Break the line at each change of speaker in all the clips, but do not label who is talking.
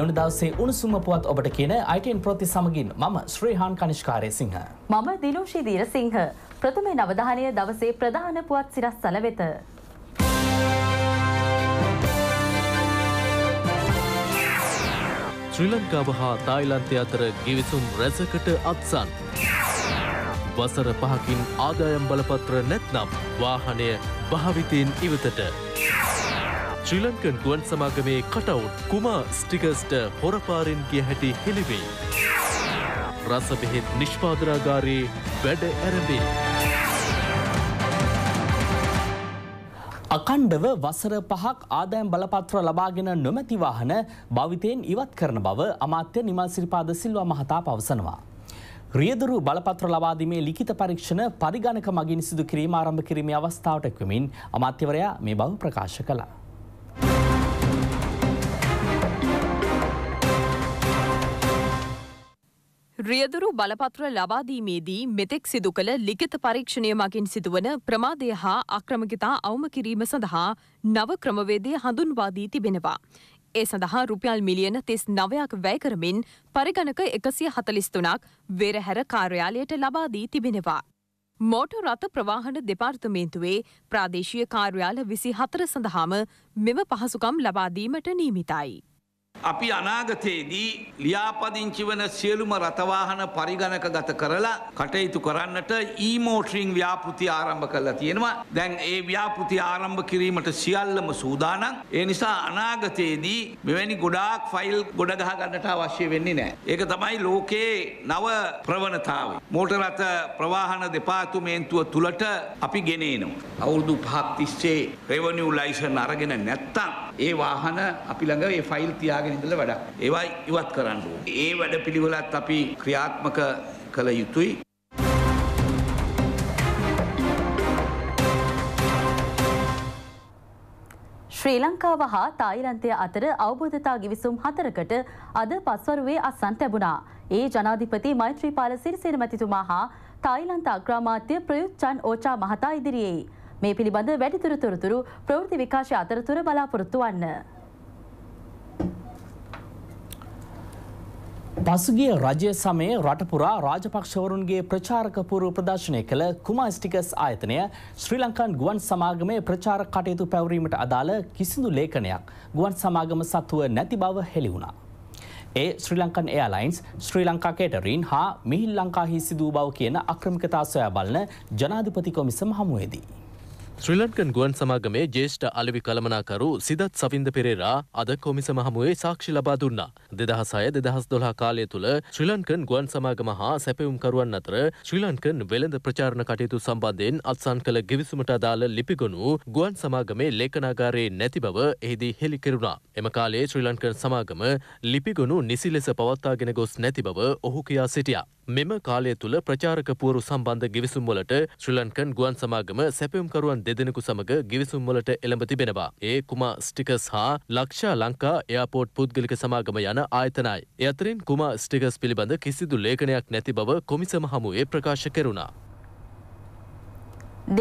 ගෙවුණු දවසේ උණුසුම පුවත් ඔබට කියන අයිටන් ප්‍රති සමගින් මම ශ්‍රීහාන් කනිෂ්කාරය සිංහ.
මම දිනෝෂී දීර සිංහ. ප්‍රථමේ නවධානය දවසේ ප්‍රධාන පුවත් සිරස්සල වෙත.
ශ්‍රී ලංකාව හා තායිලන්තය අතර ගිවිසුම් රැසකට අත්සන්. වසර පහකින් ආදායම් බලපත්‍ර නැත්නම් වාහනය භාවිතයෙන් ඉවතට. ශ්‍රී ලංකන් ගුවන් සමාගමේ කටවුන් කුමා ස්ටිකස්ට හොරපාරෙන් ගිය හැටි හෙළිවෙයි. රස බෙහෙත් නිෂ්පාදරාගාරයේ වැඩ ඇරඹේ.
අකණ්ඩව වසර පහක් ආදායම් බලපත්‍ර ලබාගෙන නොමැති වාහන භාවිතයෙන් ඉවත් කරන බව අමාත්‍ය නිමල් සිරිපාද සිල්වා මහතා පවසනවා. රියදුරු බලපත්‍ර ලබාදීමේ ලිඛිත පරීක්ෂණ පරිගණක මගින් සිදු කිරීම ආරම්භ කිරීමේ අවස්ථාවට එක්වමින් අමාත්‍යවරයා මේ බව ප්‍රකාශ කළා.
රියදුරු බලපත්‍ර ලබාදීමේදී මෙතෙක් සිදු කළ ලිඛිත පරීක්ෂණය මගින් සිදුවන ප්‍රමාදය හා අක්‍රමකිතා අවම කිරීම සඳහා නව ක්‍රමවේදය හඳුන්වා දී තිබෙනවා. ඒ සඳහා රුපියල් මිලියන තිස් නවයක් වැය කරමින් පරිගණක එකසිය හතලිස්තුනක් වෙරහැර කාර්යාලයට ලබාදී තිබෙනවා. මෝට රථ ප්‍රවාහන දෙපාර්තමේන්තුවේ ප්‍රාදේශීය කාර්යාල විසි හතර සඳහාම මෙම පහසුකම් ලබාදීමට නීමිතයි.
අපි අනාගතයේදී ලියාපදිංචි වන සියලුම රථවාහන පරිගණක ගත කරලා කටයුතු කරන්නට ඊමෝට්‍රීන් ව්‍යාපෘති ආරම්භ කරලා තියෙනවා. දැන් ඒ ව්‍යාපෘති ආරම්භ කිරීමට සියල්ලම සූදානම්. ඒ නිසා අනාගතයේදී මෙවැනි ගොඩාක් ෆයිල් ගොඩ ගහ ගන්නට අවශ්‍ය වෙන්නේ නැහැ. ඒක තමයි ලෝකයේ නව ප්‍රවණතාවය. මෝටර රථ ප්‍රවාහන දෙපාර්තමේන්තුව තුලට අපි ගෙන එනවා. අවුරුදු 5ක් තිස්සේ රෙවනියු ලයිසන් අරගෙන නැත්තම් ඒ වාහන අපි ළඟ ඒ
ෆයිල් තියා බලාගෙන ඉඳලා වැඩක්.
ඒවා ඉවත් කරන්න ඕනේ. ඒ වැඩපිළිවෙලත් අපි ක්‍රියාත්මක
කළ යුතුයි.
ශ්‍රී ලංකාව හා තායිලන්තය අතර අවබෝධතා ගිවිසුම් හතරකට අද පස්වරුවේ අත්සන් තැබුණා. ඒ ජනාධිපති මෛත්‍රීපාල සිරිසෙන මැතිතුමා හා තායිලන්ත අග්‍රාමාත්‍ය ප්‍රයුත් චන් ඕචා මහතා ඉදිරියේ. මේ පිළිබඳ වැඩිතුරතුරතුරු ප්‍රවෘති විකාශය අතරතුර බලාපොරොත්තු වන්න.
පසුගිය රජය සමයේ රටපුරා රාජපක්ෂවරුන්ගේ ප්‍රචාරක පුරු ප්‍රදර්ශනය කළ කුමාස්ටිකස් ආයතනය ශ්‍රී ලංකන් ගුවන් සමාගමේ ප්‍රචාර කටයුතු පැවරීමට අදාළ කිසිදු ලේඛනයක් ගුවන් සමාගම සතුව නැති බව හෙළි වුණා. ඒ ශ්‍රී ලංකන් එයාලයින්ස් ශ්‍රී ලංකා කේටරීන් හා මිහිල් ලංකාහි සිදූ බව කියන අක්‍රමිකතා සොයා බලන ජනාධිපති කොමිසම හමුවේදී.
ශ්‍රී ලංකන් ගුවන් සමාගමේ ජේෂ්ඨ අලවි කළමනාකරු සිදත් සවින්ද පෙරේරා අද කොමිසම හමුවේ සාක්ෂි ලබා දුන්නා. දෙදහස් අය දෙදහස් දොළහා කාලය තුළ ශ්‍රී ලංකන් ගුවන් සමාගම හා සැපවුම්කරුවන් අතර ශ්‍රී ලංකන් වෙළඳ ප්‍රචාරණ කටයුතු සම්බන්ධයෙන් අත්සන් කළ ගිවිසුමට අදාළ ලිපිගොනු ගුවන් සමාගමේ ලේඛනාගාරයේ නැති බව එහිදී හෙළි කෙරුණා. එම කාලයේ ශ්‍රී ලංකන් සමාගම ලිපිගොනු නිසි ලෙස පවත්වාගෙන ගොස් නැති බව ඔහු කියා සිටියා. මෙම කාලය තුළ ප්‍රචාරක පුවරු සම්බන්ධ ගිවිසුම් වලට ශ්‍රී ලංකන් ගුවන් සමාගම සැපයුම්කරුවන් දෙදෙනෙකු සමඟ ගිවිසුම් වලට එළඹ තිබෙනවා. ඒ කුමා ස්ටිකස් හා ලක්ෂා ලංකා එයාපෝට් පුද්ගලික සමාගම යන ආයතනයි. එ අතරින් කුමා ස්ටිකස් පිළිබඳ කිසිදු ලේඛනයක් නැති බව කොමිසම හමුවේ ප්‍රකාශ කෙරුණා.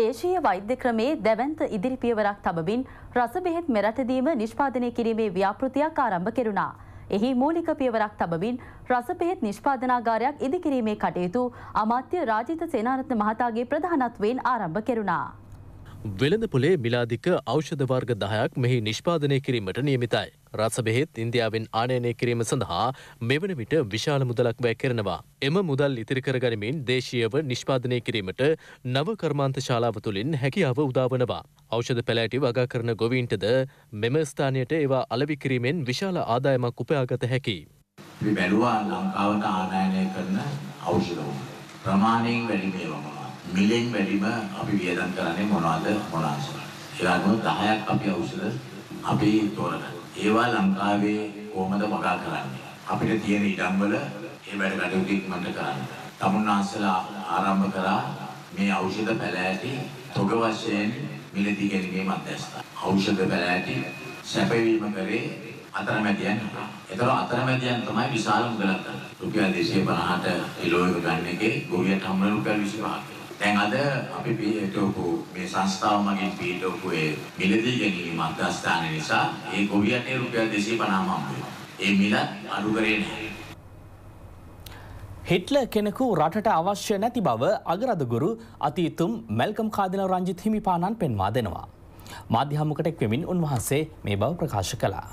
දේශීය වෛද්‍ය ක්‍රමේ දැවන්ත ඉදිරිපියවරක් තබමින් රස බෙහෙත් මෙරටදීම නිෂ්පාදනය කිරීමේ ව්‍යාපෘතියක් ආරම්භ කෙරුණා. එහි මූලික පියවරක් තබමින් රස පෙහෙත් නිෂ්පාදනාගාරයක් ඉදිකිරීමේ කටයුතු අමාත්‍ය රාජිත සේනාරත්න මහතාගේ ප්‍රධානත්වයෙන් ආරම්භ කෙරුණා.
වෙළඳ පොලේ මිලාධික ෞෂධවර්ග දහයක් මෙහි නිෂ්පාදනය කිරීමට නියමිතයි. රත්සබෙහෙත් ඉන්දියාවෙන් ආනයනය කිරීම සඳහා මෙවන විට විශාල මුදලක් වැය කරනවා. එම මුදල් ඉතිරිකරගනිමින් දේශීයව නිෂ්පාදනය කිරීමට නව කර්මාන්ත ශාලාව තුළින් හැකියාව උදාවනවා. ෞෂධ පැලෑටි වගා කරන ගොවීන්ටද මෙම ස්ථානයට ඒවා අලවිකිරීමෙන් විශාල ආදායමක් උපයාගත හැකි.
බැලුවා ලංකාවට ආදායනය කරන ඖෂධ ප්‍රමාණයෙන් වැඩි මේවමා. මිලෙන් වැඩිම අපි වියදම් කරන්නේ මොනවද මොනාසල. ඒ අනුව 10ක් අපි ඖෂධ අපි තෝරගන්න. ඒවා ලංකාවේ කොහොමද වගා කරන්නේ? අපිට තියෙන ඉඩම් වල ඒ වැඩ කටයුතු ඉක්මනට කරන්න. තමුන්නාසලා ආරම්භ කරා මේ ඖෂධ පැලෑටි තොග වශයෙන් මිලදී ගැනීමේ මැදිස්ථාන. ඖෂධ පැලෑටි සැපවීම කරේ අතරමැදියන් එතකොට අතරමැදියන් තමයි විශාල මුදලක් ගන්න. රුපියල් 250ට කිලෝ එක ගන්න එකේ ගොවියට හම්බ වෙන රුපියල් 25ක්. දැන් අද අපි පිටවපු මේ සංස්ථාව මගින් පිටවපු ඒ මිලදී ගැනීම අධ්‍යස්ථාන නිසා ඒ ගොවියන්ට රුපියල් 250ක් හම්බුනේ. ඒ මිලත් අඩු කරේ නැහැ.
හිට්ලර් කෙනෙකු රටට අවශ්‍ය නැති බව අගරදගුරු අතීතුම් මැල්කම් කාදින රංජිත් හිමිපාණන් පෙන්වා දෙනවා. මාධ්‍ය හමුකට එක්වෙමින් උන්වහන්සේ මේ බව ප්‍රකාශ කළා.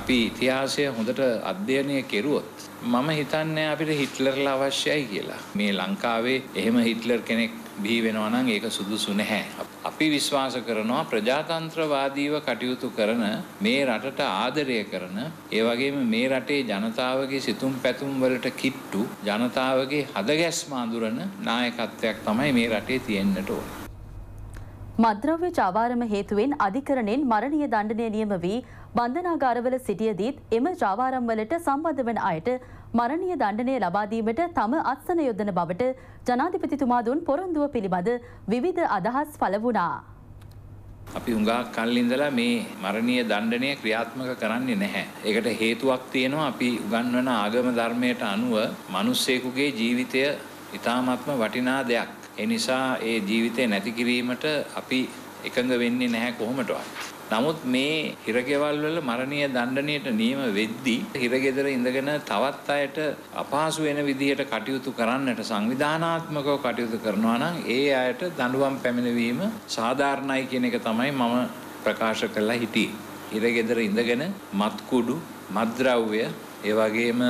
අපි ඉතිහාසය හොඳට අධ්‍යයනය කෙරුවොත් මම හිතන්නේ අපිට හිට්ලර්ලා අවශ්‍යයි කියලා. මේ ලංකාවේ එහෙම හිට්ලර් කෙනෙක් බිහි වෙනවා නම් ඒක සුදුසු නැහැ. අපි විශ්වාස කරනවා ප්‍රජාතන්ත්‍රවාදීව කටයුතු කරන මේ රටට ආදරය කරන ඒ වගේම මේ රටේ ජනතාවගේ සිතුම් පැතුම් වලට කිට්ටු ජනතාවගේ හදගැස්ම අඳුරන නායකත්වයක් තමයි මේ රටේ තියෙන්නට ඕන.
මද්‍රව්‍ය චාවාරම හේතුවෙන් අධිකරණයෙන් මරණීය දණ්ඩනය නියම වී බන්ධනාගාරවල සිටියදීත් එම ජාවාරම්වලට සම්බන්ධ වන අයට මරණීය දණ්ඩනය ලබාදීමට තම අත්සන යොදන බවට ජනාධිපතිතුමා දුන් පොරොන්දුව පිළිබඳ විවිධ අදහස් පළ වුණා.
අපි උඟා කල්ලින්දලා මේ මරණීය දණ්ඩනය ක්‍රියාත්මක කරන්නේ නැහැ. ඒකට හේතුවක් තියෙනවා අපි උගන්වන ආගම ධර්මයට අනුව මිනිස්සෙකුගේ ජීවිතය ඊ타මාත්ම වටිනා දෙයක්. ඒ නිසා ඒ ජීවිතය නැති කිරීමට අපි එකඟ වෙන්නේ නැහැ කොහොමදවත්. නමුත් මේ හිරගෙවල් වල මරණීය දණ්ඩණයට නියම වෙද්දී හිරගෙදර ඉඳගෙන තවත් අයට අපහසු වෙන විදිහට කටයුතු කරන්නට සංවිධානාත්මකව කටයුතු කරනවා නම් ඒ අයට දඬුවම් පැමිණවීම සාධාරණයි කියන එක තමයි මම ප්‍රකාශ කරලා හිටියේ. හිරගෙදර ඉඳගෙන මත්කුඩු, මත්ද්‍රව්‍ය ඒ වගේම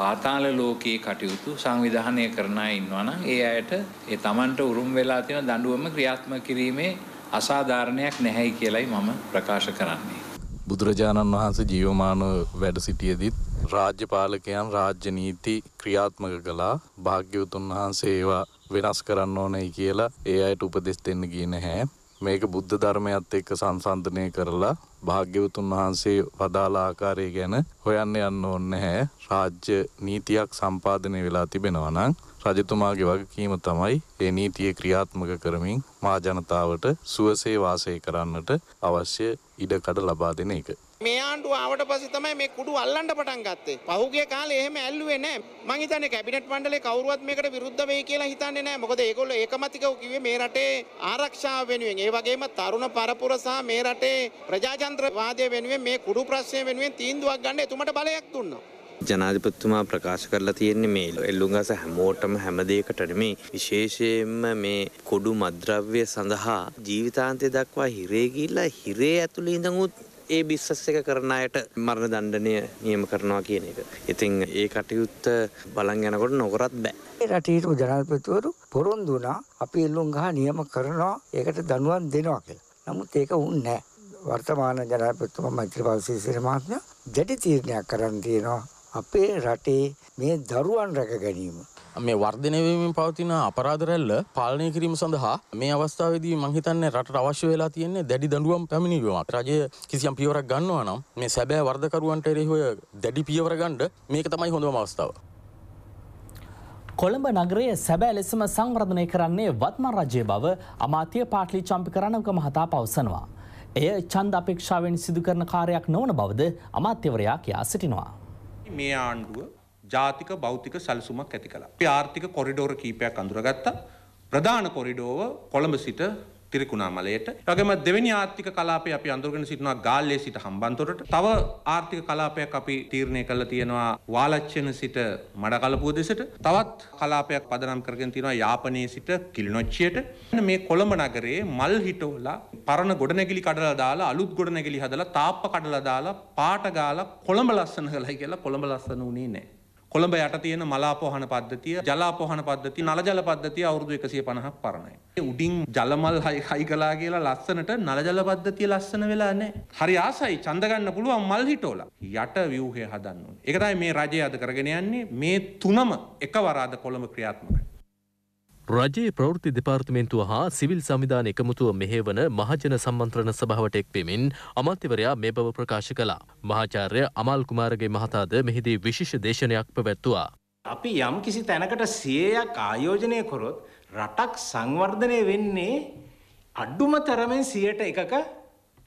පාතාල ලෝකයේ කටයුතු සංවිධානය කරන අය ඉන්නවා නම් ඒ අයට ඒ Tamanට උරුම වෙලා තියෙන දඬුවම ක්‍රියාත්මක කිරීමේ අසාධාරණයක් නැහැයි කියලයි මම ප්‍රකාශ කරන්නේ.
බුදුරජාණන් වහන්සේ ජීවමානව වැඩ සිටියදිත් රාජ්‍ය පාලකයන් රාජ්‍ය නීති ක්‍රියාත්මක කළා භාග්‍යවතුන් වහන්සේ ඒවා වෙනස් කරන්න ඕනයි කියලා ඒ අයට උපදෙස් දෙන්න ගියේ නැහැ. මේක බුද්ධ ධර්මයත් එක්ක සංසන්දනය කරලා භාග්‍යවතුන් වහන්සේ වදාළ ආකාරය ගැන හොයන්න යන්න ඕනේ නැහැ. රාජ්‍ය නීතියක් සම්පාදනය වෙලා තිබෙනවා නම් රජතුමාගේ වගකීම තමයි ඒ නීතිය ක්‍රියාත්මක කරමින් මහා ජනතාවට සුවසේ වාසය කරන්නට අවශ්‍ය ඉඩකඩ ලබා දෙන එක.
මේ ආණ්ඩුව ආවට පස්සේ
තමයි මේ කුඩු අල්ලන්න පටන් ගත්තේ. පහුගිය කාලේ එහෙම ඇල්ලුවේ නැහැ. මං හිතන්නේ කැබිනට් මණ්ඩලේ කවුරුවත් මේකට විරුද්ධ වෙයි කියලා හිතන්නේ නැහැ. මොකද ඒගොල්ලෝ ඒකමතිකව කිව්වේ මේ රටේ ආරක්ෂාව වෙනුවෙන්. ඒ වගේම තරුණ පරපුර සහ මේ රටේ ප්‍රජාතන්ත්‍රවාදය වෙනුවෙන් මේ කුඩු ප්‍රශ්නය වෙනුවෙන් තීන්දුවක් ගන්න එතුමට බලයක් දුන්නා.
ජනාධිපතිතුමා ප්‍රකාශ කරලා තියෙන්නේ මේ එල්ලුගස හැමෝටම හැමදේකටන මේ විශේෂයෙන්ම මේ කොඩු මද්‍රව්‍ය සඳහා ජීවිතාන්තය දක්වා හිරේගිල්ලා හිරේ ඇතුළි ඉඳඟුත් ඒ බිස්සස් එක කරන අයට මරණ දණ්ඩනය නියම කරනවා කියන එක. ඉතින් ඒ කටයුත්ත බලන් යනකොට නොකරත් බෑ. රටේට ජනාධිපතිවරු පොරොන්දු වුණා අපි එල්ලුම් ගහ නියම කරනවා ඒකට දනුවන් දෙනවා කියලා. නමුත් ඒක වුන්නේ නැහැ. වර්තමාන ජනාධිපතිතුමා මෛත්‍රීපාල සිරිසේන මහත්මයා දැඩි තීරණයක් කරන් තියෙනවා අපේ රටේ මේ දරුවන් රැක ගැනීම.
මේ වර්ධනයවීමෙන් පවතින අපරාධරැල්ල පාලනය කිරීම සඳහා මේ අවස්ථාවේදී මංහිතන්න රට අවශ්‍ය වෙලා තියන්නේ දැඩි දඩුවම් පැමිණිවීමක් රජය කිසියම් පියවරක් ගන්නවා නම් මේ සැබෑ වර්ධකරුවන්ට එරෙහොය දැඩි පියවර ගණ්ඩ මේක තමයි හොඳම අවස්ථාව.
කොළඹ නගරයේ සැබෑ ලෙසම සංවර්ධනය කරන්නේ වත්මන් රජය බව අමාත්‍ය පාටලි චම්පි කරණවක මහතා පවසනවා. එය චන්ද අපේක්ෂාවෙන් සිදුකරන කාරයක් නොවන බවද අමාත්‍යවරයා කියා සිටිනවා.
මේ ආණ්ඩුව ජාතික බෞතික සැලසුමක් ඇති කළා. අපි ආර්ථික කොරිඩෝර කීපයක් අඳුරගත්තා. ප්‍රධාන කොරිඩෝව කොළඹ සිට තිරිකුණා මලයට. වගේම දෙවෙනි ආර්ථික කලාපය අපි අඳුරගෙන සිටිනවා ගාල්ලේ සිට හම්බන්තොටට. තව ආර්ථික කලාපයක් අපි තීරණය කරලා තියෙනවා වාලච්චන සිට මඩකලපුව දෙසට. තවත් කලාපයක් පදනම් කරගෙන තියෙනවා යාපනයේ සිට කිලිනොච්චියට. මේ කොළඹ නගරයේ මල් හිටවලා පරණ ගොඩනැගිලි කඩලා දාලා අලුත් ගොඩනැගිලි හදලා තාප්ප කඩලා දාලා පාට ගාලා කොළඹ ලස්සන කරලා කියලා කොළඹ ලස්සන උනේ නැහැ. කොළඹ යට තියෙන මලාපොහන පද්ධතිය ජලාපොහන පද්ධති නලජල පද්ධතිය අවුරුදු එකසිය පණහක් පරණයි. උඩින් ජලමල් හයි කලා කියලා ලස්සනට නලජල පද්ධතිය ලස්සන වෙලා නෑ. හරි ආසයි චන්දගන්න පුළුවන් මල් හිටෝල යට ව්‍යූහය හදන්න. එකතයි මේ රජය අද කරගෙන යන්නේ මේ තුනම එකවරාද කොළඹ
ක්‍රියාත්මකයි. රජයේ ප්‍රවෘති දෙපාර්තමේන්තුව හා සිවිල් සවිධාන එකමුතුව මෙහෙවන මහජන සම්මන්ත්‍රණ සභාවට එක්වෙමින් අමාත්‍යවරයා මේ බව ප්‍රකාශ කළා. මහාචාර්ය අමල් කුමාරගේ මහතාද මෙහිදී විශේෂ දේශනයක් පැවැත්තුවා.
අපි යම් කිසි තැනකට සියයක් ආයෝජනය කොරොත් රටක් සංවර්ධනය වෙන්නේ අඩ්ඩුම තරමෙන් සියයට එකක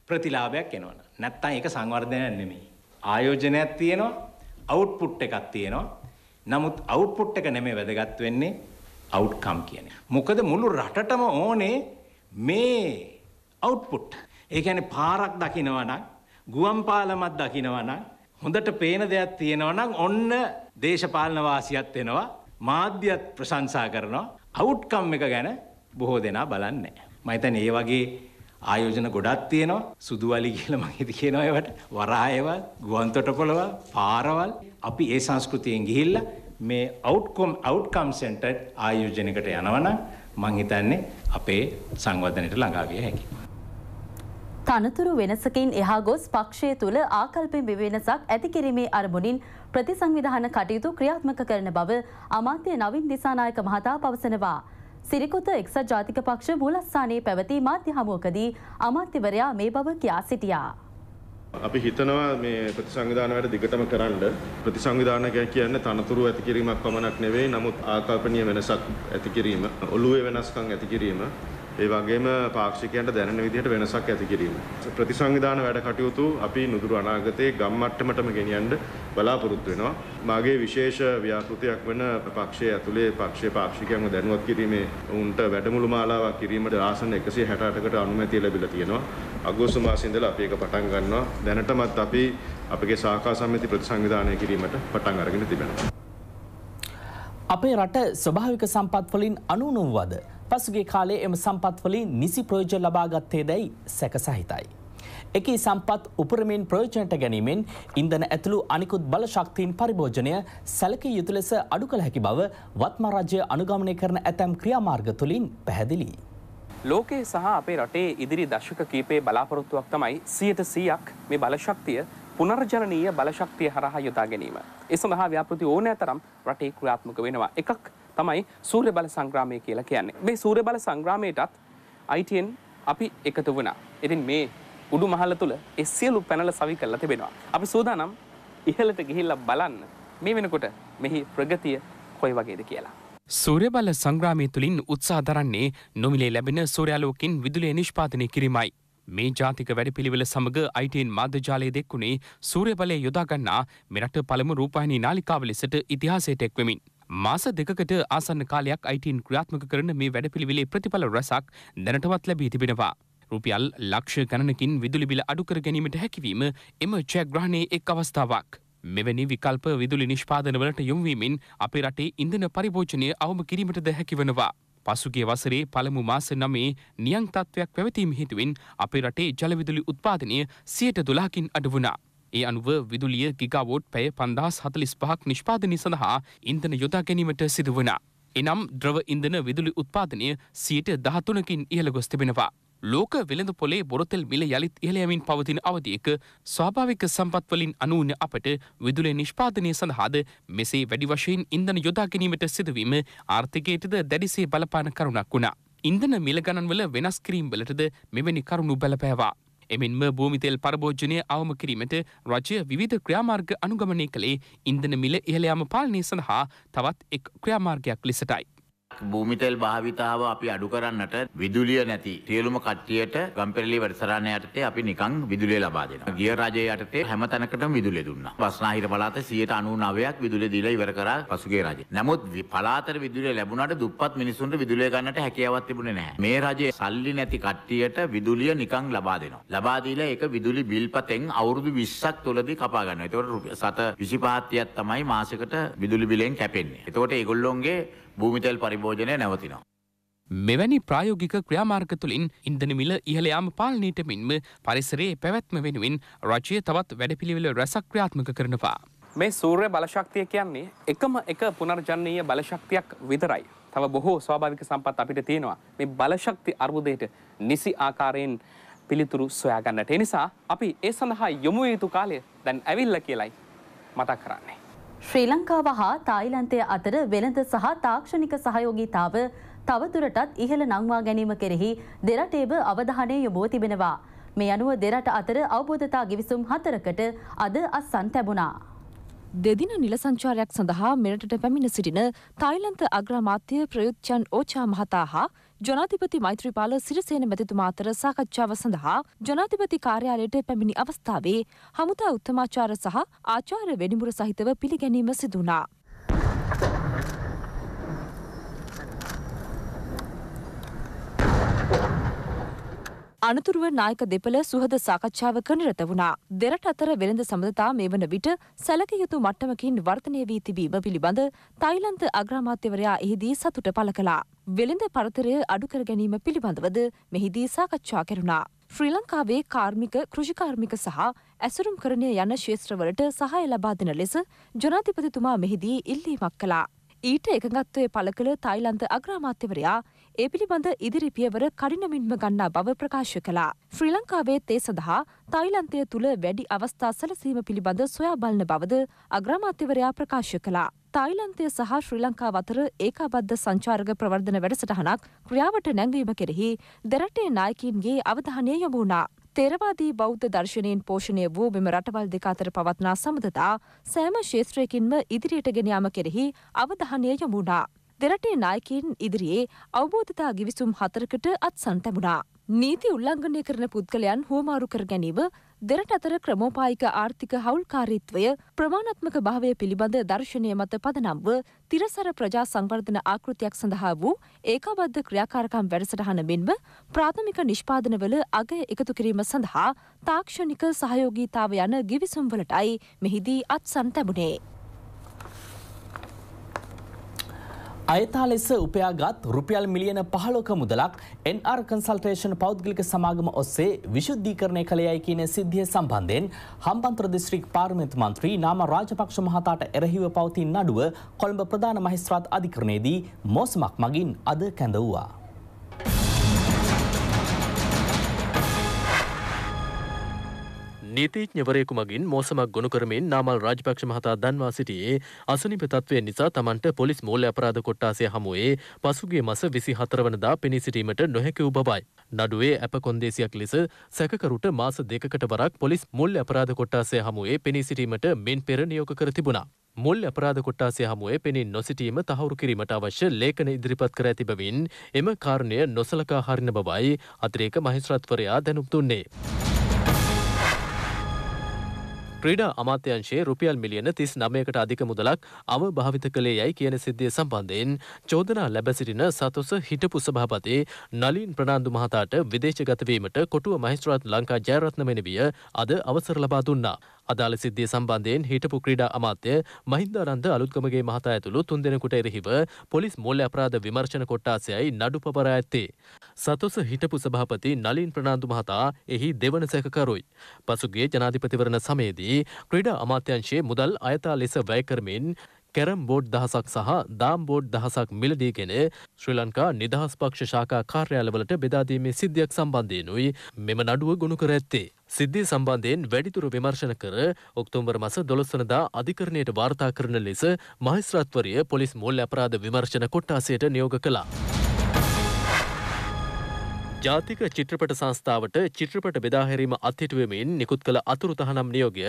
ප්‍රතිලාභයක් එනවන. නැත්තම් ඒක සංවර්ධනයක් නෙමෙයි. ආයෝජනයක් තියෙනවා අවුට්පුට් එකක් තියෙනවා. නමුත් අවුට්පුට් එක නෙමෙයි වැදගත් වෙන්නේ අවුට්කම් කියන. මොකද මුළු රටටම ඕනේ මේ අවුට්පුට්. ඒ කියන්නේ පාරක් දකිනවා නම් ගුවන් පාලමක් දකිනවා නම් හොඳට පේන දෙයක් තියෙනවා නම් ඔන්න දේශපාලන වාසියක් වෙනවා. මාධ්‍යත් ප්‍රශංසා කරනවා. අවුට්කම් එක ගැන බොහෝ දෙනා බලන්නේ නැහැ. මම ඒ වගේ ආයෝජන ගොඩක් තියෙනවා. සුදුවලි කියලා මම හිත කියනවා ඒවට. වරායවල්, ගුවන් තොටුපළවල්, පාරවල් අපි ඒ සංස්කෘතියෙන් ගිහිල්ලා මේ අවුට්කොම් අවුට්කම් සෙන්ටර් ආයෝජනයකට යනවනම් මං හිතන්නේ අපේ සංවර්ධනයට ළඟාවිය හැකි.
තනතුරු වෙනසකින් එහා ගොස් පක්ෂය තුළ ආකල්පෙන් බිවෙනසක් ඇති කිරීමේ අරමුණින් ප්‍රතිසංවිධාන කටයුතු ක්‍රියාත්මක කරන බව අමාත්‍ය නවින් දිසානායක මහතා පවසනවා. සිරිකොත එක්සත් ජාතික පක්ෂ මූලස්ථානයේ පැවති මාධ්‍ය හමුවකදී අමාත්‍යවරයා මේ බව කියා සිටියා.
අපි හිතනවා මේ ප්‍රතිසංවිධාන වැඩ දිගටම කරන්න ප්‍රතිසංවිධානකය කියන්නේ තනතුරු ඇති කිරීමක් පමණක් නෙවෙයි නමුත් ආකල්පනීය වෙනසක් ඇති කිරීම ඔළුවේ වෙනස්කම් ඇති කිරීම ඒ වගේම පාක්ෂිකයන්ට දැනෙන විදිහට වෙනසක් ඇති කිරීම. ප්‍රතිසංවිධාන වැඩ කටයුතු අපි නුදුරු අනාගතයේ ගම් මට්ටමටම ගෙනියන්න බලාපොරොත්තු වෙනවා. මාගේ විශේෂ ව්‍යාපෘතියක් වෙන පක්ෂයේ ඇතුලේ පක්ෂයේ පාක්ෂිකයන්ව දැනුවත් කිරීමේ උන්ට වැඩමුළු මාලාවක් කිරීමට ආසන 168කට අනුමැතිය ලැබිලා තියෙනවා. අගෝස්තු මාසයේ ඉඳලා අපි ඒක පටන් ගන්නවා. දැනටමත් අපි අපගේ සාකා සමිති ප්‍රතිසංවිධානය කිරීමට පටන් අරගෙන තිබෙනවා.
අපේ රට ස්වභාවික සම්පත් වලින් අනුනුවද පසුගේ කාලේ එම සම්පත්වලින් නිසි ප්‍රයෝජන ලබාගත්තේ දැයි සැක සහිතයි. එකී සම්පත් උපරමින් ප්‍රයෝජනට ගැනීමෙන් ඉන්දන ඇතුළු අනිකුත් බලශක්තිීන් පරිභෝජනය සැලකී යුතු ලෙස අඩු කළ හැකි බව වත්මරජ්‍ය අනුගමනය කරන ඇතැම් ක්‍රියාමාර්ග තුළින් පැහැදිලි.
ලෝකයේ සහ අපේ රටේ ඉදිරි දශක කීපේ බලාපොරොත්තුවක් තමයි සියට සීයක් මේ බලශක්තිය පුනර්ජනීය බලශක්තිය හරහා යොදා ගැනීම. ඒ සඳහා ව්‍යාපෘති ඕනෑ තරම් රටේ ක්‍රියාත්මක වෙනවා එකක් තමයි සූර්ය බල සංග්‍රාමය කියලා කියන්නේ. මේ සූර්ය බල සංග්‍රාමයටත් ITN අපි එකතු වුණා. ඉතින් මේ උඩු මහල තුල ඒ සියලු පැනල සවි කරලා තිබෙනවා. අපි සූදානම් ඉහළට ගිහිල්ලා බලන්න මේ වෙනකොට මෙහි ප්‍රගතිය කොයි වගේද කියලා. සූර්යබල සංග්‍රාමය තුළින් උත්සා දරන්නේ නොමිලේ ලැබෙන සූර්යාලෝකින් විදුලිය නිෂ්පාදනය කිරීමයි. මේ ජාතික වැඩපිළිවෙල සමඟ අයිටන් මාධ්‍යජාලය දෙක්වුණේ සූර්යබලය යොදාගන්නා මෙරට පළමු රූපාහිනි නාලිකාව ලෙසට ඉතිහාසයට එක්වමින්. මාස දෙකකට ආසන්න කාලයක් අයිටන් ක්‍රියාත්මක කරන මේ වැඩපිළිවෙලේ ප්‍රතිඵල රැසක් දැනටමත් ලැබී තිබෙනවා. රුපියල් ලක්ෂ ගණනකින් විදුලිබිල අඩුකර ගැනීමට හැකිවීම එම ජයග්‍රහණයේ එක් අවස්ථාවක්. මෙවැනි විකල්ප විදුලි නිෂ්පාදනවලට යොමුවීමෙන් අපේ රටේ ඉඳන පරිභෝජනය අවම කිරීමටද හැකිවනවා. පසුගේ වසරේ පළමු මාස නමේ නියං තත්ත්වයක් පැවතීම හිතුවෙන් අපේ රටේ ජලවිදුලි උත්පාදනය සියයට දුලාකින් අඩ වුණා. ඒ අනුව විදුලිය ගිගවෝට් පැය පන්දහස් හතලිස් පහක් නිෂ්පාදනය සඳහා ඉන්දන යොදා ගැනීමට සිදුවන. එනම් ද්‍රව ඉන්දන විදුලි උත්පාදනය සියට දහතුනකින් ඉහළ ගොස් තිබෙනවා. ලෝක වෙළඳ පොලේ බොරතෙල් මිල යළිත් ඉහළයමින් පවතින අවධියක ස්වාභාවික සම්පත්වලින් අනුවන අපට විදුලේ නිෂ්පාදනය සඳහාද මෙසේ වැඩි වශයෙන් ඉන්දන යොදාගැනීමට සිදුවීම ආර්ථිකයටද දැඩිසේ බලපාන කරුණක් වුණා. ඉන්දන මිලගණන්වල වෙනස් කිරීම් වලටද මෙවැනි කරුණු බලපෑවා. එමෙන්ම භූමිතෙල් පරභෝජනය අවම කිරීමට රජය විධ ක්‍රියාමාර්ග අනුගමනය කළේ ඉන්දන මිල ඉහළයාම පාලනය සඳහා තවත් එක් ක්‍රියාමාර්ගයක් ලෙසටයි.
භූමිතෙල් භාවිතාව අපි අඩු කරන්නට විදුලිය නැති සියලුම කට්ටියට ගම්පෙරළි වැඩසටහන යටතේ අපි නිකන් විදුලිය ලබා දෙනවා. ගිය රජයේ යටතේ හැම තැනකටම විදුලිය දුන්නා. බස්නාහිර පළාතේ 99ක් විදුලිය දීලා ඉවර කරා පසුගිය රජේ. නමුත් පළාතේ විදුලිය ලැබුණාට දුප්පත් මිනිසුන්ට විදුලිය ගන්නට හැකියාවක් තිබුණේ නැහැ. මේ රජයේ සල්ලි නැති කට්ටියට විදුලිය නිකන් ලබා දෙනවා. ලබා දීලා ඒක විදුලි බිල්පතෙන් අවුරුදු 20ක් තුලදී කපා ගන්නවා. ඒතකොට සත 25ක් තමයි මාසෙකට විදුලි බිලෙන් කැපෙන්නේ. ඒතකොට ඒගොල්ලොන්ගේ භූමිතෙල් පරිභෝජනය නැවතිනවා.
මෙවැනි ප්‍රායෝගික ක්‍රියාමාර්ග තුළින් ඉන්දන මිල ඉහළයාම පාලනීට මෙන්ම පරිසරයේ පැවැත්ම වෙනුවෙන් රජය තවත් වැඩපිළිවෙල රැසක් ක්‍රියාත්මක කරනවා. මේ සූර්ය බලශක්තිය කියන්නේ එකම එක පුනර්ජන්නීය බලශක්තියක් විතරයි. තව බොහෝ ස්වාභාවික සම්පත් අපිට තියෙනවා. මේ බලශක්ති අර්බුදයට නිසි ආකාරයෙන් පිළිතුරු සොයාගන්නට. එනිසා අපි ඒ සඳහා යොමු යුතු කාලය දැන් ඇවිල්ල කියලයි මතක් කරන්නේ.
ශ්‍රී ලංකාව හා තායිලන්තය අතර වෙළඳ සහ තාක්ෂණික සහයෝගීතාව තවදුරටත් ඉහළ නංවා ගැනීම කෙරෙහි දෙරටේබ අවධානය යොබෝ තිබෙනවා. මේ අනුව දෙරට අතර අවබෝධතා ගිවිසුම් හතරකට අද අස්සන් තැබුණා. දෙදින නිල සංචාරයක් සඳහා මෙරටට පැමිණ සිටින තායිලන්ත
අග්‍රාමාත්‍ය ප්‍රයුත්්චන් ඕචා මහතා හා ජනාධිපති මෛත්‍රීපාල සිරිසේන මැතිතුමා අතර සාකච්ඡාව සඳහා ජනාධිපති කාර්යාලයට පැමිණි අවස්ථාවේ හමුදා උත්තමාචාර සහ ආචාර්ය වෙඩිමුර සහිතව පිළිගැනීම සිදුනා. අනතුරුව නායක දෙපළ සුහද සාකච්ඡාවක නිරත වුණා. දෙරට අතර වෙළඳ සබඳතා මේ වන විට සැලකිය යුතු මට්ටමකින් වර්ධනය වී තිබීම පිළිබඳ තායිලන්ත අග්‍රාමාත්‍යවරයා එහිදී සතුට පළ කළා. වෙළඳ පරතරය අඩුකර ගැනීම පිළිබඳවද මෙහිදී සාකච්ඡා කෙරුණා. ශ්‍රී ලංකාවේ කාර්මික කෘෂිකාර්මික සහ ඇසුරුම් කරණය යන ශේත්‍රවලට සහය ලබාදෙන ලෙස ජනාධිපතිතුමා මෙහිදී ඉල්ලීමක් කළා. ඊට එකගත්වය පළ කළ තයිලන්ත අග්‍රාමාත්‍යවරයා ඒ පිළිබඳ ඉදිරි පියවර කඩිනමින්ම ගන්නා බව ප්‍රකාශ කළා. ශ්‍රී ලංකාවේ තේ සඳහා තයිලන්තය තුළ වැඩි අවස්ථා සැලසීම පිළිබඳ සොයා බලන බවද අග්‍රාමාත්‍යවරයා ප්‍රකාශ කළා. තායිලන්තය සහ ශ්‍රී ලංකාව අතර ඒකාබද්ධ සංචාරක ප්‍රවර්ධන වැඩසටහනක් ක්‍රියාවට නැංවීම කෙරෙහි දෙරටේ නායකින්ගේ අවධානය යොමුණා. තෙරවාදී බෞද්ධ දර්ශනයෙන් පෝෂණය වූ මෙම රටවල් දෙක අතර පවත්නා සමඳතා සෑම ශේත්‍රයකින්ම ඉදිරියට ගෙන යාම කෙරෙහි අවධානය යොමුණා. දෙරටේ නායකයින් ඉදිරියේ අවබෝධතා ගිවිසුම් හතරකට අත්සන් තැබුණා. නීති උල්ලංඝනය කරන පුද්ගලයන් හුවමාරු කර ගැනීම දෙරට අතර ක්‍රමෝපායික ආර්ථික හවුල්කාරීත්වය ප්‍රමාණත්මක භාවය පිළිබඳ දර්ශනය මත පදනම්ව තිරසර ප්‍රජා සංවර්ධන ආකෘතියක් සඳහා වූ ඒකාබද්ධ ක්‍රියාකාරකම් වැඩසටහන මෙන්ම ප්‍රාථමික නිෂ්පාදනවල අගය එකතු කිරීම සඳහා තාක්ෂණික සහයෝගීතාව යන ගිවිසුම්වලටයි මෙහිදී අත්සන් තැබුණේ.
අයතා ලෙස උපයාගත් රුපියල් මිලියන පහලොක මුදලක් NR කන්සල්ටේෂන් පෞද්ගලික සමාගම ඔස්සේ විශුද්ධීකරණය කළයයි කියන සිද්ධිය සම්බන්ධයෙන් හම්බන්තොට දිස්ත්‍රික් පාර්ලිමේන්තු මන්ත්‍රී නාම රාජපක්ෂ මහතාට එරහිව පවතින නඩුව කොළඹ ප්‍රධාන මහිස්ත්‍රාත් අධිකරණයේදී
මෝසමක් මගින් අද කැඳවුවා. නීතිඥවරයෙකු මගින් මෝසමක් ගොුණු කරමින් නාමල් රාජපක්ෂ මහතා දන්වා සිටියේ අසුනිප තත්වය නිසා තමන්ට පොලිස් මූල්‍ය අපරාධ කොට්ටාසය හමුවේ පසුගේ මස විසි හතරවනදා පිණි සිටීමට නොහැකිවූ බවයි. නඩුවේ ඇප කොන්දේසියක් ලෙස සැකරුට මාස දෙකට වරක් පොලිස් මුල් අපරාධ කොට්ටාසය හමුවේ පිණි සිටීමට මෙන් පෙර නියෝග කර තිබුණා. මුල් අපරාධ කොට්ටාසය හමුවේ පෙනී නොසිටීම තහවුරු කිරීමට අවශ්‍ය ලේඛන ඉදිරිපත් කර ඇති බැවින් එම කාරණය නොසලකා හරින බවයි අතිරේක මහිස්ත්‍රාත්වරයා දැනුම් දුන්නේ. ක්‍රීඩා අමාත්‍යංශයේ රුපියල් මිලියන තිස් නමයකට අධික මුදලක් අව භාවිත කළේ යයි කියන සිද්ධිය සම්බන්ධයෙන් චෝදනා ලැබ සිටින සතොස හිටපු සභාපති නලින් ප්‍රනාන්දු මහතාට විදේශගතවීමට කොටුව මහිස්ත්‍රාත් ලංකා ජයරත්න මෙනවිය අද අවසර ලබා දුන්නා. අදාළ සිද්ධිය සම්බන්ධයෙන් හිටපු ක්‍රීඩා අමාත්‍ය මහින්දානන්ද අලුත්ගමගේ මහතා ඇතුළු තුන්දෙනෙකුට එරෙහිව පොලිස් මූල්‍ය අපරාධ විමර්ශන කොට්ටාසයයි නඩු පවරා ඇත්තේ. සතොස හිටපු සභාපති නලින් ප්‍රනාන්දු මහතා එහි දෙවන සැකකරුයි. පසුගිය ජනාධිපතිවරණ සමයේදී ක්‍රීඩා අමාත්‍යංශයේ මුදල් අයතා ලෙස වැය කරමින් කැරම් බෝඩ් දහසක් සහ දාම් බෝඩ් දහසක් මිලදීගෙන ශ්‍රී ලංකා නිදහස් පක්ෂ ශාකා කාර්යාලවලට බෙදාදීමේ සිද්ධියක් සම්බන්ධයනුයි මෙම නඩුව ගොුණු කර ඇත්තේ. සිද්ධිය සම්බන්ධයෙන් වැඩිතුර විමර්ශන කර ඔක්තෝම්බර් මස දොළොස්වනදා අධිකරණයට වාර්තා කරන ලෙස මහිස්ත්‍රත්වරය පොලිස් මුල් අපරාධ විමර්ශන කොට්ටාසයට නියෝග කලා. ජාතික චිත්‍රපට සංස්ථාවට චිත්‍රපට බෙදාහැරීම අත්හිටුවමින් නිකුත් කළ අතුරු තහනම් නියෝගය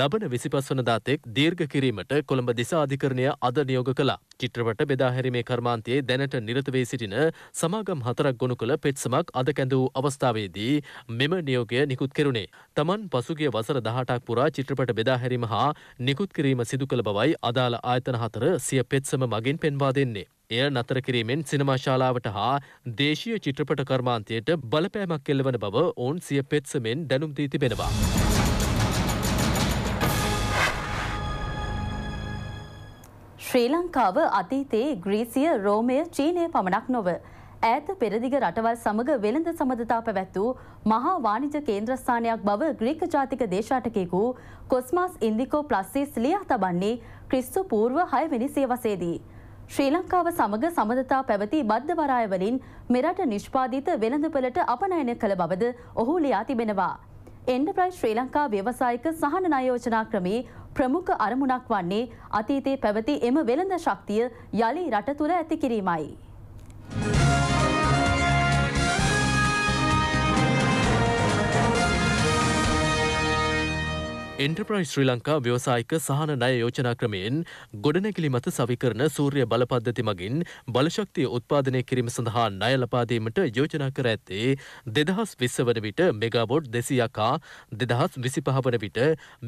ලබන විසිපස් වන දාතෙක් දීර්ඝ කිරීමට කොළඹ දිසාධිකරණය අද නියෝග කළා. චිත්‍රපට බෙදාහැරීමේ කර්මාන්තයේ දැනට නිරත වී සිටින සමාගම් හතරක් ගොනු කළ පෙත්සමක් අද කැඳ වූ අවස්ථාවේදී මෙම නියෝගය නිකුත් කෙරුණේ. තමන් පසුගිය වසර 18ක් පුරා චිත්‍රපට බෙදාහැරීම හා නිකුත් කිරීම සිදු කළ බවයි අදාළ ආයතන හතර සිය පෙත්සම මගින් පෙන්වා දෙන්නේ. එය නතර කිරීමෙන් සිනමාශාලාවට හා දේශීය චිත්‍රපට කර්මාන්තයට බලපෑමක් එල්ලවන බව ඔවුන් සිය පෙත්සමෙන් දැනුම් දී තිබෙනවා.
ශ්‍රී ලංකාව අතීතයේ ග්‍රීසිය රෝමය චීනය පමණක් නොව. ඇත පෙරදිග රටවල් සමඟ වෙළඳ සමඳතා පැවැත්වූ මහා වානිජ කේන්ද්‍රස්ථානයක් බව ග්‍රීක ජාතික දේශාටකෙකු කොස්මස් ඉන්දිකෝ ප්ලස්සිස් ලියා තබන්නේ ක්‍රිස්තු පූර්ව හයවෙනි සේවසේදී. ශ්‍රී ලංකාව සමග සමඳතා පැවති බද්ධවරායවලින් මෙරට නිෂ්පාදිත වෙළඳපලට අපනයන කළ බවද ඔහු ලියා තිබෙනවා. එන්ඩප්‍රයිස් ශ්‍රී ලංකා ව්‍යවසායික සහන නයෝජනා ක්‍රමේ ප්‍රමුඛ අරමුණක් වන්නේ අතීතයේ පැවති එම වෙළඳ ශක්තිය යළි රට තුළ ඇති කිරීමයි.
එන්ට්‍රප්‍රයිස් ශ්‍රී ලංකා ව්‍යවසායික සහන ණය යෝජනා ක්‍රමයෙන් ගොඩනැගිලි මත සවිකරන සූර්ය බලපද්ධති මගින් බලශක්තිය උත්පාදනය කිරීම සඳහා ණය ලබාදීමට යෝජනා කර ඇත්තේ දෙදහස් විස්ස වන විට මෙගාවොඩ් දෙසියකා දෙදහස් විසිපහ වන විට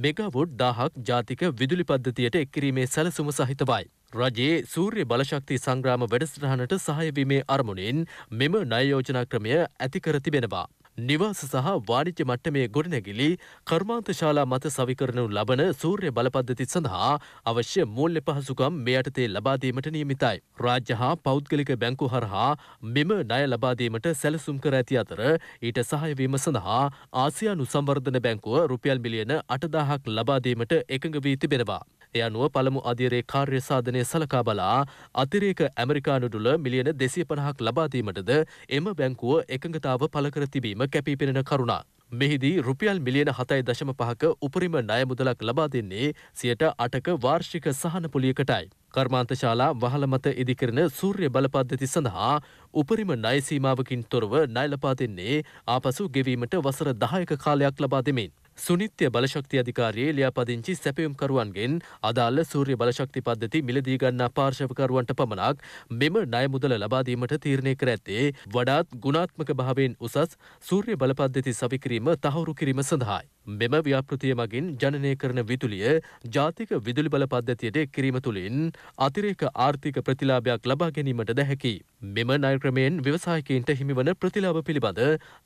මෙගාවොඩ් දාහක් ජාතික විදුලි පද්ධතියට එක්කිරීමේ සැලසුම සහිතවයි. රජයේ සූර්ය බලශක්ති සංග්‍රාම වැඩසටහනට සහයවීමේ අරමුණින් මෙම නයෝජනා ක්‍රමය ඇතිකර තිබෙනවා. නිවාස සහ වාණිජ්‍ය මට්ටමේ ගොඩනැගිලි කර්මාන්ත ශාලා මත සවිකරනු ලබන සූර්ය බලපද්ධති සඳහා අවශ්‍ය මූල්‍ය පහසුකම් මේ යටතේ ලබාදීමට නියමිතයි. රාජ්‍ය හා පෞද්ගලික බැංකු හරහා මෙම ණය ලබාදීමට සැලසුම් කර ඇති අතර ඊට සහයවීම සඳහා ආසියානු සංවර්ධන බැංකුව රුපියල් මිලියන අටදාහක් ලබාදීමට එකඟ වී තිබෙනවා. එය අනුව පළමු අධිරේ කාර්ය සාධනය සලකා බලා අතිරේක ඇමරිකානු ඩොල මිලියන දෙසිය පණහක් ලබාදීමටද එම බැංකුව එකඟතාව පළකර තිබීම කැපිපෙනෙන කරුණා. මෙහිදී රුපියල් මිලියන හතයි දශම පහක උපරිම ණය මුදලක් ලබා දෙන්නේ සියට අටක වාර්ෂික සහන පුලියකටයි. කර්මාන්තශාලා වහල මත ඉදිකරන සූර්ය බලපද්ධති සඳහා උපරිම ණය සීමාවකින් තොරව ණය ලබා දෙන්නේ ආපසු ගෙවීමට වසර 10ක කාලයක් ලබා දෙමින්. සුනිත්‍ය බලශක්ති අධිකාරයේ ලියාපදිංචි සැපයුම්කරුවන්ගෙන් අදාළ සූර්ය බලශක්ති පද්ධති මිලදී ගන්නා පාර්ශවකරුවන්ට පමණක් මෙම ණය මුදල ලබාදීමට තීරණය කර ඇත්තේ වඩාත් ගුණාත්මක භාවයෙන් උසස් සූර්ය බලපද්ධති සවිකිරීම තහවුරු කිරීම සඳහායි. මෙම ව්‍යාපෘතිය මගින් ජනනය කරන විදුලිය ජාතික විදුලි බල පද්ධතියට එක් කිරීම තුළින් අතිරේක ආර්ථික ප්‍රතිලාභයක් ලබා ගැනීමට දැහැකි. මෙම නයක්‍රමයෙන් ව්‍යවසායකයින්ට හිමිවන ප්‍රතිලාභ පිළිබඳ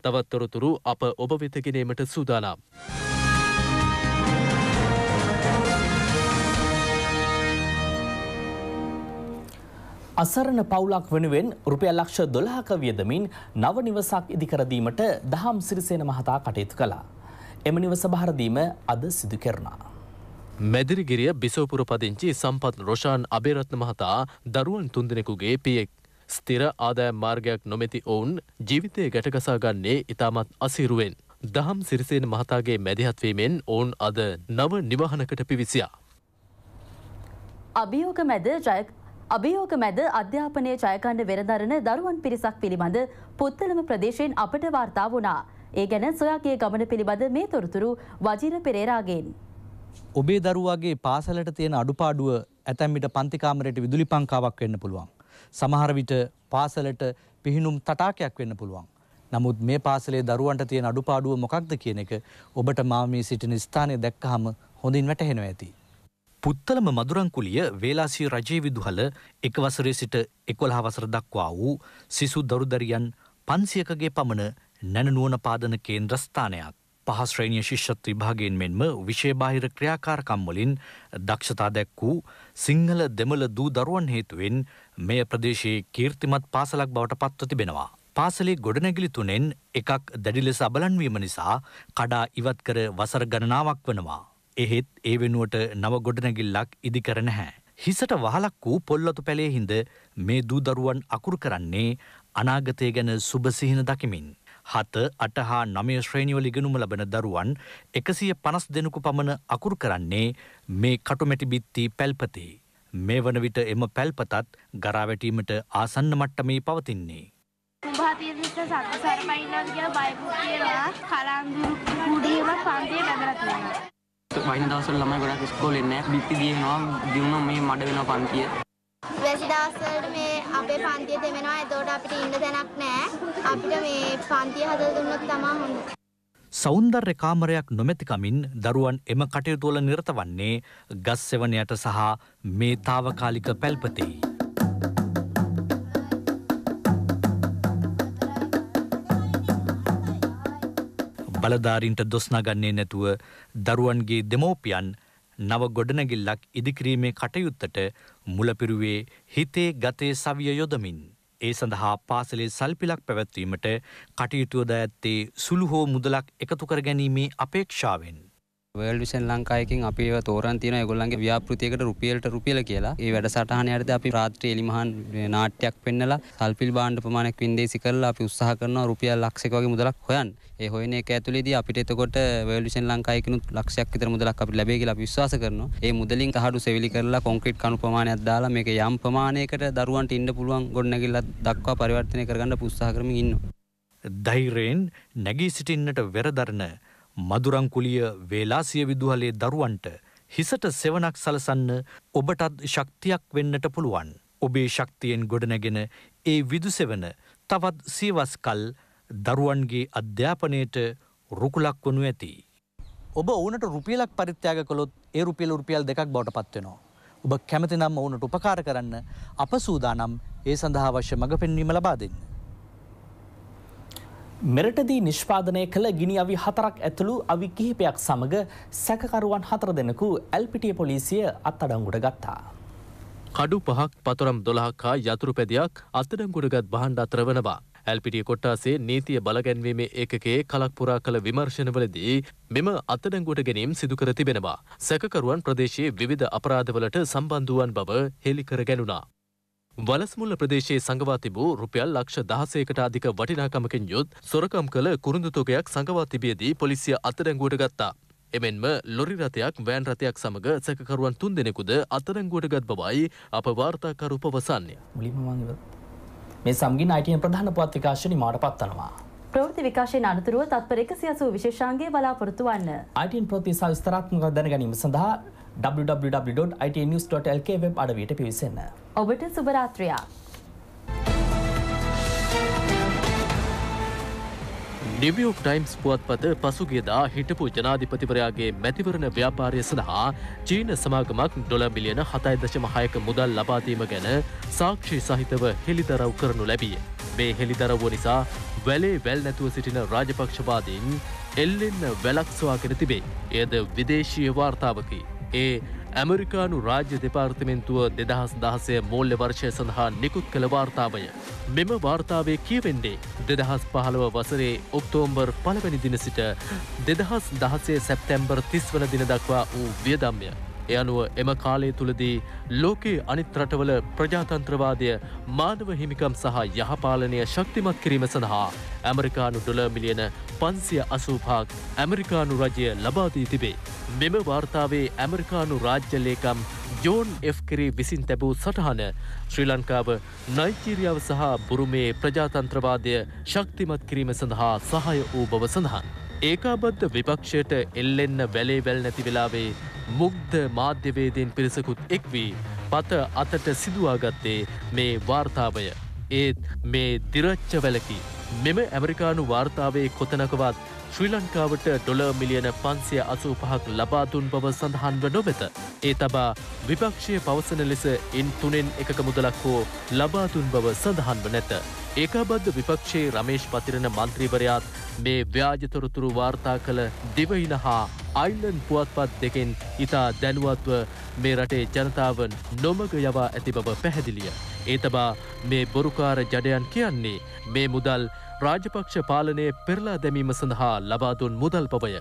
තවත්තොරතුරු අප ඔබ වෙතගෙනීමට සූදානම්. අසරණ පවුලක්
වෙනුවෙන් රුපියල් ලක්ෂ 12ක වියදමින් නව නිවසක් ඉදිකර දීමට දහම් සිරිසේන
මහතා කටයුතු කළා. එම නිවස බහර දීම අද සිදු කෙරුණා. මැදිරිගිරිය බිසෝපුර පදිංචි සම්පත් රොෂාන් අබේරත්න මහතා දරුවන් තුන්දෙනෙකුගේ පියෙක්. ස්ථිර ආදායම් මාර්ගයක් නොමැති ඔවුන් ජීවිතය ගැටගසා ගන්නේ ඉතාමත් අසීරුවෙන්. දහම් සිරිසේන මහතාගේ මැදිහත්වීමෙන් ඔවුන් අද නව නිවහනකට පිවිසියා.
අභියෝග මැද ජයක් අභියෝග මැද අධ්‍යාපනය ජයකණ්ඩ වෙරදරන දරුවන් පිරිසක් පිළිබඳ පුත්තලම ප්‍රදේශයෙන් අපට වාර්තා වුණා. ඒ ගැන සොයාගේ ගමන පිළිබඳ මේ තොරතුරු වජිර පෙරේරාගෙන්.
ඔබේ දරුවාගේ පාසලට තියෙන අඩුපාඩුව ඇතැම්මිට පන්තිකාමරයට විදුලි පංකාවක් වෙන්න පුළුවන්. සමහර විට පාසලට පිහිනුම් තටාකයක් වෙන්න පුළුවන්. නමුත් මේ පාසලේ දරුවන්ට තියෙන අඩුපාඩුව මොකක්ද කියන එක ඔබට මා මේ සිටින ස්ථානය දැක්කහම හොඳින් වැටහෙනවා ඇති. පුත්තලම මදුරංකුලිය වේලාසී රජය විදුහල එක වසරේ සිට එකොළහ වසර දක්වා වූ සිසු දරුදරියන් පන්සියකගේ පමණ නැනනුවන පාදන කේන්ද්‍රස්ථානයක්. පහස්ශ්‍රේණිය ශිෂ්‍යත් විභාගෙන් මෙන්ම විශේභාහිර ක්‍රියාකාරකම්වලින් දක්ෂතා දැක් වූ සිංහල දෙමළ දූ දරුවන් හේතුවෙන් මෙය ප්‍රදේශයේ කීර්තිමත් පාසලක් බවට පත්ව තිබෙනවා. පාසලේ ගොඩනැගිලි තුනෙන් එකක් දැඩි ලෙස අබලන්වීම නිසා කඩා ඉවත් කර වසර ගණනාවක් වනවා. එහෙත් ඒ වෙනුවට නව ගොඩනැගිල්ලක් ඉදිකර නැහැ. හිසට වහලක් වූ පොල්ලොතු පැළේ හිඳ මේ දූ දරුවන් අකුරු කරන්නේ අනාගතය ගැන සුභසිහින දකිමින්. හත අට හා නමය ශ්‍රේණියෝල ඉගෙනුම ලබන දරුවන් එකසිය පනස් දෙනෙකු පමණ අකුරු කරන්නේ මේ කටුමැටිබිත්ති පැල්පතේ. මේ වන විට එම පැල්පතත් ගරාවැටීමට ආසන්න මට්ටමේ පවතින්නේ.
භාතියදිට සත්සර්මයිනන් කියලා බයිපු කියලා
කලන්දුරු කුඩේම පන්තිය වැදලා තියෙනවා.
වයින දවස්වල ළමයි ගොඩක් ඉස්කෝලේ නැහැ. බිත්ති දිනනවා, දිනුන මේ මඩ වෙනවා පන්තිය.
වැසි දවස්වලට මේ අපේ
පන්තිය දෙවෙනවා. එතකොට අපිට ඉන්න තැනක් නැහැ. අපිට මේ පන්තිය හදලා දුන්නොත් තමයි හොඳ.
සෞන්දර්ය කාමරයක් නොමැතිකමින් දරුවන් එම කටයුතුවල නිරත වන්නේ ගස් සෙවනයට සහ මේ තාවකාලික පැල්පතෙයි. බලධාරීන්ට දොස්නාගන්නේ නැතුව දරුවන්ගේ දෙමෝපියන් නව ගොඩනැගිල්ලක් ඉදිකිරීමේ කටයුත්තට මුලපිරුවේ හිතේ ගතේ සවිය යොදමින්. ඒ සඳහා පාසලේ සල්පිලක් පැවැත්වීමට කටයුතුවද ඇත්තේ සුළු හෝ මුදලක් එකතු කර ගැනීමේ අපේක්ෂාවෙන්. වර්ල්ඩ් විෂන් ලංකායකින් අපිව තෝරන් තියෙන ඒගොල්ලන්ගේ ව්‍යාපෘතියකට රුපියලට රුපියල කියලා. ඒ වැඩසටහන යටතේ අපි රාත්‍රී එලිමහන් නාට්‍යයක් පෙන්නලා සල්පිල් භාණ්ඩ ප්‍රමාණයක් වින්දේසි කරලා අපි උත්සාහ කරනවා රුපියල් ලක්ෂයක වගේ මුදලක් හොයන්න. ඒ හොයන එක ඇතුළේදී අපිට එතකොට වර්ල්ඩ් විෂන් ලංකායකිනුත් ලක්ෂයක් විතර මුදලක් අපිට ලැබෙයි කියලා අපි විශ්වාස කරනවා. ඒ මුදලින් තහඩු සෙවිලි කරලා කොන්ක්‍රීට් කණු ප්‍රමාණයක් දාලා මේක යම් ප්‍රමාණයකට දරුවන්ට ඉන්න පුළුවන් ගොඩනැගිල්ලක් දක්වා පරිවර්තනය කරගන්න උත්සාහ කරමින් ඉන්නවා. ධෛර්යයෙන් නැගී සිටින්නට වෙරදරන මදුරංකුලිය වේලාසිය විදුහලේ දරුවන්ට හිසට සෙවනක් සලසන්න ඔබටත් ශක්තියක් වෙන්නට පුළුවන්. ඔබේ ශක්තියෙන් ගොඩනැගෙන ඒ විදුසෙවන තවත් සීවස් කල් දරුවන්ගේ අධ්‍යාපනයට රුකුලක් වනු ඇති. ඔබ ඕනට රුපියලක් පරිත්‍යාග කළොත් ඒ රුපියල රුපියල් දෙකක් බවට පත්වෙනවා. ඔබ කැමතිනම් ඔවුනට උපකාර කරන්න අප සූදානම් ඒ සඳහා
අවශ්‍ය මඟ පෙන්වීම ලබා දෙන්න. මෙරටදී නිෂ්පාදනය කළ ගිනි අවි හතරක් ඇතුළු අවි කිහිපයක් සමඟ සැකකරුවන් හතර දෙනෙකු ඇල්පිටිය
පොලිසිය අත්තඩංගුට ගත්තා. කඩු පහක් පතරම් දොළහක්කා යතුරු පැදයක් අත්තඩංගුඩගත් බහන්ඩ අතර වනවා. ඇල්පිටිය කොට්ටාසේ නීතිය බලගැන්වීමේ ඒකගේ කලක්පුරා කළ විමර්ශනවලදී මෙම අත්තඩංගුට ගැනීම් සිදුකර තිබෙනවා. සැකකරුවන් ප්‍රදේශයේ විධ අපරාධවලට සම්බන්ධුවන් බව හෙළිකර ගැනුණා. වලස්මුල්ල ප්‍රදේශයේ සඟවා තිබූ රුපියල් ලක්ෂ දහසයකට අධික වටිනාකමකින් යුත් සොරකම් කළ කුරුඳුතොගයක් සඟවා තිබියදී පොලිසිය අත්අඩංගුවට ගත්තා. එමෙන්ම ලොරි රථයක් වෑන් රථයක් සමඟ සැකකරුවන් තුන් දෙනෙකුද අත්අඩංගුවට ගත් බවයි අප වාර්තාකරු පවසන්නේ.
මුලින්ම මම ඉවර. මේ සමගින් ITN ප්‍රධාන පුවත් විකාශනයේ මාට
පත්වනවා.
ප්‍රවෘති විකාශයෙන් අනතුරුව තත්පර 180 විශේෂාංගයේ බලාපොරොත්තු වන්න.
ITN ප්‍රවෘත්ති සහ විස්තරාත්මක දැනගැනීම සඳහා www.itnews.lk වෙබ් අඩවියට පිවිසන්න.
ඔබට සුභරාත්‍රයා.
නිවියෝක් ටයිම්ස් පුවත්පත පසුගියදා හිටපු ජනාධිපතිවරයාගේ මැතිවරණ ව්‍යාපාරය සඳහා චීන සමාගමක් ඩොලබිලියන හතයි දශමහයක මුදල් ලබාදීම ගැන සාක්ෂි සහිතව හෙළිදරව් කරනු ලැබිය. මේ හෙළිදරව්ව නිසා වැලේ වැල් නැතුව සිටින රාජපක්ෂවාදීන් එල්ලෙන්න වැලක්ස්වාගෙන තිබේ. එයද විදේශීය වාර්තාවකි. ඒ ඇමරිකානු රාජ්‍ය දෙපාර්තිමෙන්තුව දෙදහස් දහසය මෝල්්‍ය වර්ෂය සඳහා නිකුත් කළ වාර්තාවය. මෙම වාර්තාවේ කියවෙන්නේ දෙදහස් පහළව වසරේ ඔක්තෝම්බර් පළවැනි දින සිට දෙදහස් දහසේ සැප්තැම්බර් තිස්වන දින දක්වා වූ වියදම්ය. එ අනුව එම කාලය තුළදී ලෝකයේ අනිත් රටවල ප්‍රජාතන්ත්‍රවාදය මානව හිමිකම් සහ යහපාලනය ශක්තිමත් කිරීම සඳහා ඇමරිකානු ඩොල මිලියන පන්සිය අසූපාක් ඇමරිකානු රජය ලබාදී තිබේ. මෙම වාර්තාවේ ඇමරිකානු රාජ්‍යලේකම් ජෝන් F්කිරී විසින් තැබූ සටහන ශ්‍රී ලංකාව නයිචීරියාව සහ බුරුමේ ප්‍රජාතන්ත්‍රවාදය ශක්තිමත් කිරීම සඳහා සහය වූ බව සඳහන්. ඒකාබද්ධ විපක්ෂයට එල්ලෙන්න වැලේ වැල් නැති වෙලාවේ මුක්ද මාධ්‍යවේදයෙන් පිරිසකුත් එක්වී පත අතට සිදුවාගත්තේ මේ වාර්තාවය. ඒත් මේ දිරච්ච වැලකි මෙම ඇමරිකානු වාර්තාවේ කොතනකවත් ශ්‍රී ලංකාවට ඩොල මිලියන පන්සිය අසූ පහක් ලබාදුන් බව සඳහන්ව නොබෙත. ඒ තබා විපක්ෂය පවසන ලෙස ඉන් තුනෙන් එකක මුදලක් හෝ ලබාදුන් බව සඳහන්ව නැත. ඒකාබද්ධ විපක්ෂයේ රමේෂ් පතිරණ මන්ත්‍රීවරයාත් මේ ව්‍යාජතොරතුරු වාර්තා කළ දෙවයින හා අයිල්ලන් පුවත්පත් දෙකෙන් ඉතා දැනුවත්ව මේ රටේ ජනතාවන් නොමග යවා ඇති බව පැහැදිලිය. ඒ තබා මේ බොරුකාර ජඩයන් කියන්නේ මේ මුදල් රාජපක්ෂ පාලනය පෙරලා දැමීම සඳහා ලබාදුන් මුදල් පවය.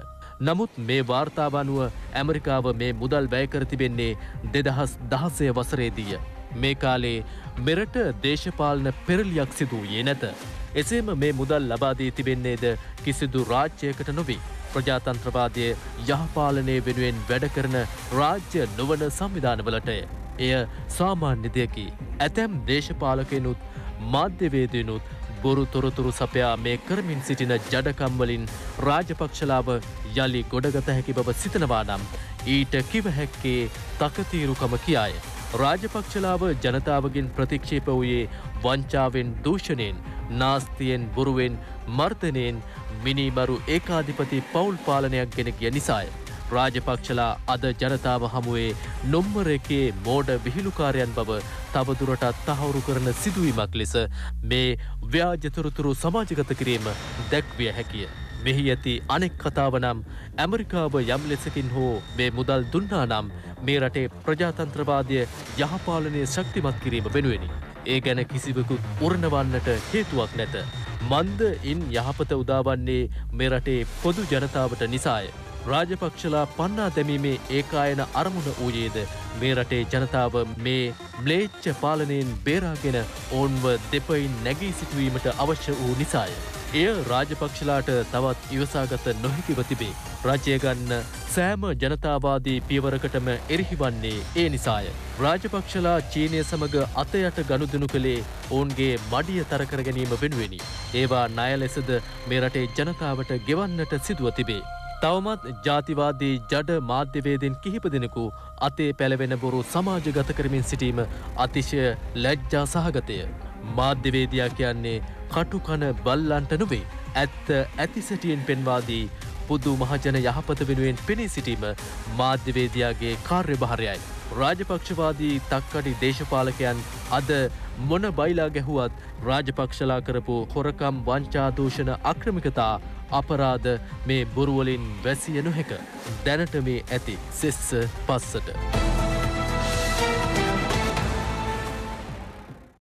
නමුත් මේ වාර්තාව අනුව ඇමරිකාව මේ මුදල් වැයකර තිබෙන්නේ දෙදහස් දහසය වසරේදීය. මේ කාලේ මෙරට දේශපාලන පෙරලියක් සිදුවයේ නැත. එසේම මේ මුදල් ලබාදී තිබෙන්නේද කිසිදු රාජ්‍යයකට නොවී. ප්‍රජාතන්ත්‍රවාදය යහපාලනය වෙනුවෙන් වැඩ කරන රාජ්‍ය නොවන සංවිධානවලටය. එය සාමාන්‍ය දෙයකි. ඇතැම් දේශපාලකයනුත් මාධ්‍යවේදයනුත් බොරු තොරතුරු සපයා මේ කරමින් සිටින ජඩකම්වලින් රාජපක්ෂලාව යළි ගොඩගත හැකි බව සිතනවා නම් ඊට කිවහැක්කේ තකතීරුකම කියාය. රාජපක්ෂලාව ජනතාවගෙන් ප්‍රතික්ෂේප වූයේ වංචාවෙන් දූෂණයෙන් නාස්තියෙන් බොරුවෙන් මර්තනයෙන් මිනිමරු ඒකාධිපති පවුල් පාලනයක් ගෙනගිය නිසාය. රාජපක්ෂලා අද ජනතාව හමුවේ නොම්මර එකේ මෝඩ විහිළුකාරයන් බව තවදුරටත් තහවුරු කරන සිදුවීමක් ලෙස මේ ව්‍යාජතොරතුරු සමාජගත කිරීම දැක්විය හැකිය. මෙහි ඇති අනෙක් කතාව නම් ඇමරිකාව යම් ලෙසකින් හෝ මේ මුදල් දුන්නා නම් මේ රටේ ප්‍රජාතන්ත්‍රවාදය යහපාලනය ශක්තිමත් කිරීම වෙනුවෙනි. ඒ ගැන කිසිවකුත් උරණවන්නට හේතුවක් නැත. මන්ද ඉන් යහපත උදාවන්නේ මෙරටේ පොදු ජනතාවට නිසාය. රාජපක්ෂලා පන්නා දැමීමේ ඒකායන අරමුණ වූයේද මේ රටේ ජනතාව මේ ම්ලේච්ච පාලනයෙන් බේරාගෙන ඔවුන්ව දෙපයින් නැගී සිටුවීමට අවශ්‍ය වූ නිසාය. එය රාජපක්ෂලාට තවත් ඉවසාගත නොහැකිව තිබේ. රජයගන්න සෑම ජනතාවාදී පියවරකටම එරහිවන්නේ ඒ නිසාය. රාජපක්ෂලා චීනය සමඟ අතයට ගනුදනු කළේ ඔවුන්ගේ මඩිය තරකර ගැනීම වෙනුවෙනි. ඒවා නය ලෙසද මේ රටේ ජනතාවට ගෙවන්නට සිදුව තිබේ. තවමත් ජාතිවාදී ජඩ මාධ්‍යවේදෙන් කිහිප දෙනෙකු අතේ පැළවෙන බොරු සමාජගත කරමින් සිටීම අතිශය ලැජ්ජා සහගතය. මාධ්‍යවේදයා කියන්නේ කටුකන බල්ලන්ට නොවේ ඇත්ත ඇතිසටියෙන් පෙන්වාදී පුදු මහජන යහපත වෙනුවෙන් පෙනී සිටීම මාධ්‍යවේදයාගේ කාර්යභාරයයි. රාජපක්ෂවාදී තක්කඩි දේශපාලකයන් අද මොන බයිලා ගැහුවත් රාජපක්ෂලා කරපු හොරකම් වංචාදූෂණ අක්‍රමිකතා අපරාධ මේ බොරුවලින් වැසිය නොහැක දැනට මේ ඇති සෙස්ස පස්සට.